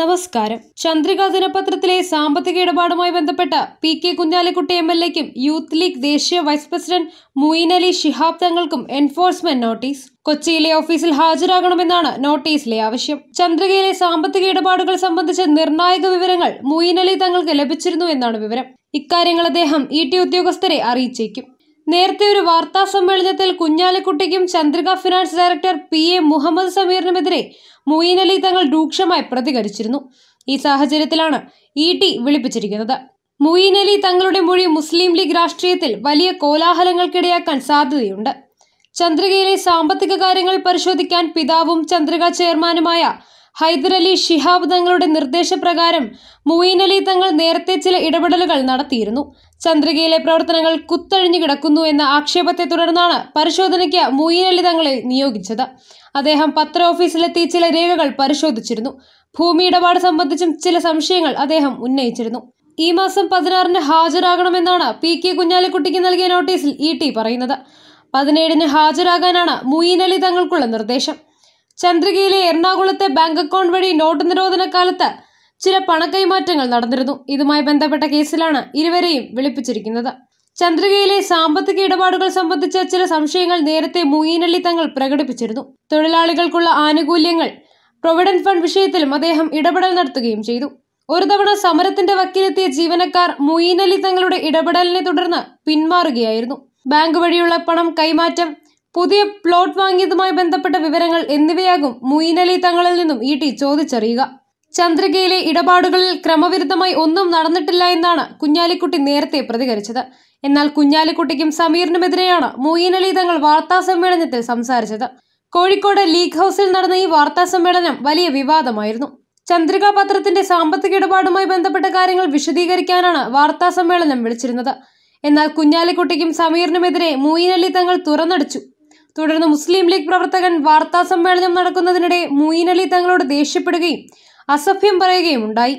നമസ്കാരം ചന്ദ്രിക ദിനപത്രത്തിലെ സാമ്പത്തിക ഇടപാടുമായി ബന്ധപ്പെട്ട P K Kunhalikutty M L എക്കും യൂത്ത് ലീഗ് ദേശീയ വൈസ് പ്രസിഡന്റ് മുയിൻ അലി ഷിഹാബ് തങ്ങൾക്കും എൻഫോഴ്സ്മെന്റ് നോട്ടീസ് കൊച്ചിയിലെ ഓഫീസിൽ ഹാജരാകണമെന്നാണ് നോട്ടീസിലെ ആവശ്യം ചന്ദ്രികയിലെ സാമ്പത്തിക ഇടപാടുകൾ സംബന്ധിച്ച നിർണായക വിവരങ്ങൾ മുയിൻ അലി തങ്ങൾക്ക് ലഭിച്ചിരുന്നു എന്നാണ് വിവരം ഇക്കാര്യങ്ങൾ അദ്ദേഹം ഇ ടി ഉദ്യോഗസ്ഥരെ അറിയിച്ചേക്കും നേരത്തെ ഒരു വാർത്താ സമ്മേളനത്തിൽ കുഞ്ഞാലിക്കുട്ടിക്കും Chandrika finance director P A Muhammad സമീറിനുമെതിരെ മൊയ്ൻ അലി തങ്ങൾ രൂക്ഷമായി പ്രതികരിച്ചിരുന്നു ഈ സാഹചര്യത്തിലാണ് ഇ ടി വിളിപ്പിച്ചിരിക്കുന്നത് മൊയ്ൻ അലി തങ്ങളുടെ മൊഴി മുസ്ലിം ലീഗ് രാഷ്ട്രീയത്തിൽ വലിയ കോലാഹലങ്ങൾക്കിടയാക്കാൻ സാധ്യതയുണ്ട് ചന്ദ്രികയിലെ സാമ്പത്തിക കാര്യങ്ങൾ പരിശോധിക്കാൻ പിതാവും ചന്ദ്രിക ചെയർമാനുമായ ഹൈദരലി ഷിഹാബ് തങ്ങളുടെ നിർദ്ദേശപ്രകാരം മുവീൻ അലി തങ്ങൾ നേരത്തെ ചില ഇടപെടലുകൾ നടത്തിയിരുന്നു ചന്ദ്രികയിലെ പ്രവർത്തനങ്ങൾ കുത്തഴിഞ്ഞു കിടക്കുന്നു എന്ന ആക്ഷേപത്തെ തുടർന്നാണ് പരിശോധനയ്ക്ക് മുയീൻ അലി തങ്ങളെ നിയോഗിച്ചത് അദ്ദേഹം പത്ര ഓഫീസിലെത്തി ചില രേഖകൾ പരിശോധിച്ചിരുന്നു ഭൂമി ഇടപാട് സംബന്ധിച്ചും ചില സംശയങ്ങൾ അദ്ദേഹം ഉന്നയിച്ചിരുന്നു ഈ മാസം പതിനാറിന് ഹാജരാകണമെന്നാണ് പി കെ കുഞ്ഞാലിക്കുട്ടിക്ക് നൽകിയ നോട്ടീസിൽ ഇ ടി പറയുന്നത് പതിനേഴിന് ഹാജരാകാനാണ് മുയീൻ അലി തങ്ങൾക്കുള്ള നിർദ്ദേശം ചന്ദ്രികയിലെ എറണാകുളത്തെ ബാങ്ക് അക്കൗണ്ട് വഴി നോട്ട് നിരോധന കാലത്ത് ചില പണ കൈമാറ്റങ്ങൾ നടന്നിരുന്നു ഇതുമായി ബന്ധപ്പെട്ട കേസിലാണ് ഇരുവരെയും വിളിപ്പിച്ചിരിക്കുന്നത് ചന്ദ്രികയിലെ സാമ്പത്തിക ഇടപാടുകൾ സംബന്ധിച്ച ചില സംശയങ്ങൾ നേരത്തെ മുയീനള്ളി തങ്ങൾ പ്രകടിപ്പിച്ചിരുന്നു തൊഴിലാളികൾക്കുള്ള ആനുകൂല്യങ്ങൾ പ്രൊവിഡന്റ് ഫണ്ട് വിഷയത്തിലും അദ്ദേഹം ഇടപെടൽ നടത്തുകയും ചെയ്തു ഒരു തവണ സമരത്തിന്റെ വക്കീലെത്തിയ ജീവനക്കാർ മുയീനലി തങ്ങളുടെ ഇടപെടലിനെ തുടർന്ന് പിന്മാറുകയായിരുന്നു ബാങ്ക് വഴിയുള്ള പണം കൈമാറ്റം പുതിയ പ്ലോട്ട് വാങ്ങിയതുമായി ബന്ധപ്പെട്ട വിവരങ്ങൾ എന്നിവയാകും മുയിൻ അലി തങ്ങളിൽ നിന്നും ഇ ടി ചോദിച്ചറിയുക ചന്ദ്രികയിലെ ഇടപാടുകളിൽ ക്രമവിരുദ്ധമായി ഒന്നും നടന്നിട്ടില്ല എന്നാണ് കുഞ്ഞാലിക്കുട്ടി നേരത്തെ പ്രതികരിച്ചത് എന്നാൽ കുഞ്ഞാലിക്കുട്ടിക്കും സമീറിനുമെതിരെയാണ് മൊയ്യൻ അലി തങ്ങൾ വാർത്താ സമ്മേളനത്തിൽ സംസാരിച്ചത് കോഴിക്കോട് ലീഗ് ഹൗസിൽ നടന്ന ഈ വാർത്താ സമ്മേളനം വലിയ വിവാദമായിരുന്നു ചന്ദ്രിക പത്രത്തിന്റെ സാമ്പത്തിക ഇടപാടുമായി ബന്ധപ്പെട്ട കാര്യങ്ങൾ വിശദീകരിക്കാനാണ് വാർത്താ സമ്മേളനം വിളിച്ചിരുന്നത് എന്നാൽ കുഞ്ഞാലിക്കുട്ടിക്കും സമീറിനുമെതിരെ മൊയ്യൻ അലി തങ്ങൾ തുറന്നടിച്ചു തുടർന്ന് മുസ്ലിം ലീഗ് പ്രവർത്തകൻ വാർത്താ സമ്മേളനം നടക്കുന്നതിനിടെ മുയിൻ അലി തങ്ങളോട് ദേഷ്യപ്പെടുകയും അസഭ്യം പറയുകയും ഉണ്ടായി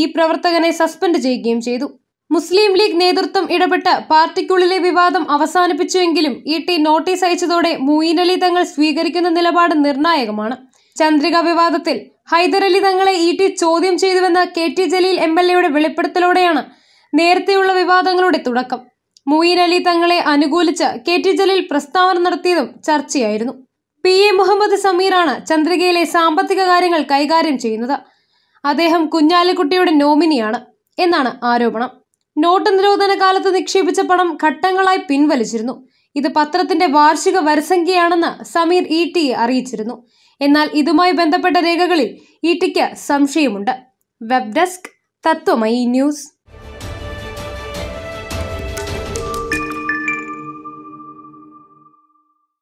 ഈ പ്രവർത്തകനെ സസ്പെൻഡ് ചെയ്യുകയും ചെയ്തു മുസ്ലിം ലീഗ് നേതൃത്വം ഇടപെട്ട് പാർട്ടിക്കുള്ളിലെ വിവാദം അവസാനിപ്പിച്ചുവെങ്കിലും ഇ ടി നോട്ടീസ് അയച്ചതോടെ മുയിൻ അലി തങ്ങൾ സ്വീകരിക്കുന്ന നിലപാട് നിർണായകമാണ് ചന്ദ്രിക വിവാദത്തിൽ ഹൈദരലി തങ്ങളെ ഇ ടി ചോദ്യം ചെയ്തുവെന്ന K T Jaleel M L എയുടെ വെളിപ്പെടുത്തലോടെയാണ് നേരത്തെയുള്ള വിവാദങ്ങളുടെ തുടക്കം മുയിൻ അലി തങ്ങളെ അനുകൂലിച്ച് കെ ടി ജലീൽ പ്രസ്താവന നടത്തിയതും ചർച്ചയായിരുന്നു പി എ മുഹമ്മദ് സമീറാണ് ചന്ദ്രികയിലെ സാമ്പത്തിക കാര്യങ്ങൾ കൈകാര്യം ചെയ്യുന്നത് അദ്ദേഹം കുഞ്ഞാലിക്കുട്ടിയുടെ നോമിനിയാണ് എന്നാണ് ആരോപണം നോട്ട് നിരോധന കാലത്ത് നിക്ഷേപിച്ച പണം ഘട്ടങ്ങളായി പിൻവലിച്ചിരുന്നു ഇത് പത്രത്തിന്റെ വാർഷിക വരസംഖ്യയാണെന്ന് സമീർ ഇ ടിയെ അറിയിച്ചിരുന്നു എന്നാൽ ഇതുമായി ബന്ധപ്പെട്ട രേഖകളിൽ ഇ ടിക്ക് സംശയമുണ്ട് വെബ് ഡെസ്ക് തത്വമയി ന്യൂസ്